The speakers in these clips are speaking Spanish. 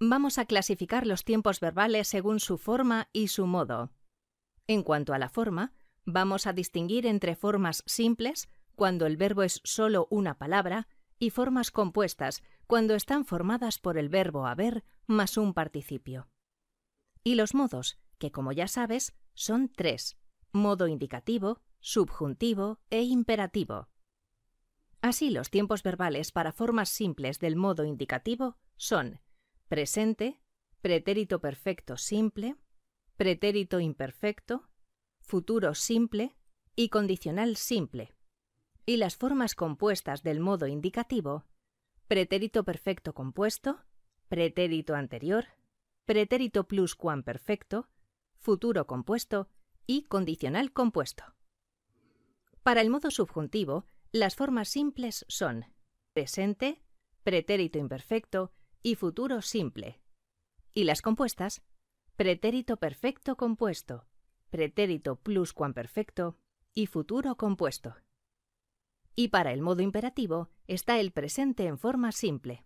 Vamos a clasificar los tiempos verbales según su forma y su modo. En cuanto a la forma, vamos a distinguir entre formas simples, cuando el verbo es solo una palabra, y formas compuestas, cuando están formadas por el verbo haber más un participio. Y los modos, que como ya sabes, son tres, modo indicativo, subjuntivo e imperativo. Así los tiempos verbales para formas simples del modo indicativo son presente, pretérito perfecto simple, pretérito imperfecto, futuro simple y condicional simple. Y las formas compuestas del modo indicativo, pretérito perfecto compuesto, pretérito anterior, pretérito pluscuamperfecto, futuro compuesto y condicional compuesto. Para el modo subjuntivo, las formas simples son presente, pretérito imperfecto, y futuro simple. Y las compuestas, pretérito perfecto compuesto, pretérito pluscuamperfecto y futuro compuesto. Y para el modo imperativo está el presente en forma simple.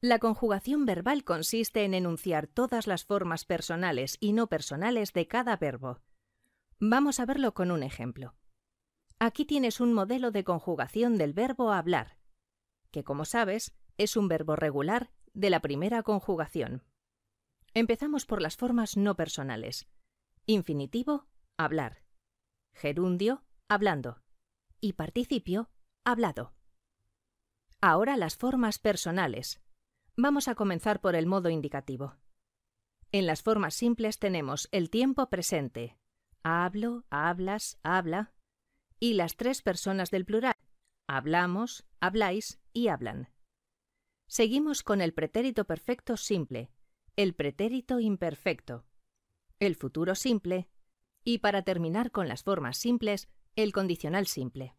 La conjugación verbal consiste en enunciar todas las formas personales y no personales de cada verbo. Vamos a verlo con un ejemplo. Aquí tienes un modelo de conjugación del verbo hablar, que como sabes es un verbo regular de la primera conjugación. Empezamos por las formas no personales. Infinitivo, hablar. Gerundio, hablando. Y participio, hablado. Ahora las formas personales. Vamos a comenzar por el modo indicativo. En las formas simples tenemos el tiempo presente. Hablo, hablas, habla. Y las tres personas del plural hablamos, habláis y hablan. Seguimos con el pretérito perfecto simple, el pretérito imperfecto, el futuro simple y, para terminar con las formas simples, el condicional simple.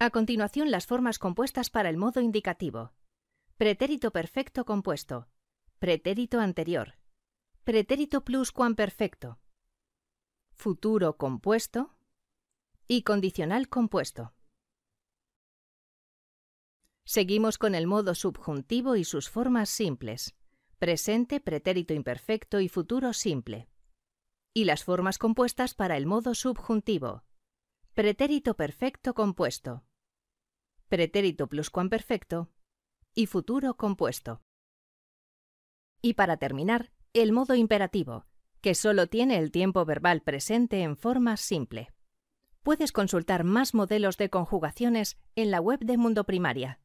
A continuación, las formas compuestas para el modo indicativo. Pretérito perfecto compuesto. Pretérito anterior. Pretérito plus perfecto. Futuro compuesto. Y condicional compuesto. Seguimos con el modo subjuntivo y sus formas simples. Presente, pretérito imperfecto y futuro simple. Y las formas compuestas para el modo subjuntivo. Pretérito perfecto compuesto. Pretérito pluscuamperfecto. Y futuro compuesto. Y para terminar, el modo imperativo, que solo tiene el tiempo verbal presente en forma simple. Puedes consultar más modelos de conjugaciones en la web de Mundo Primaria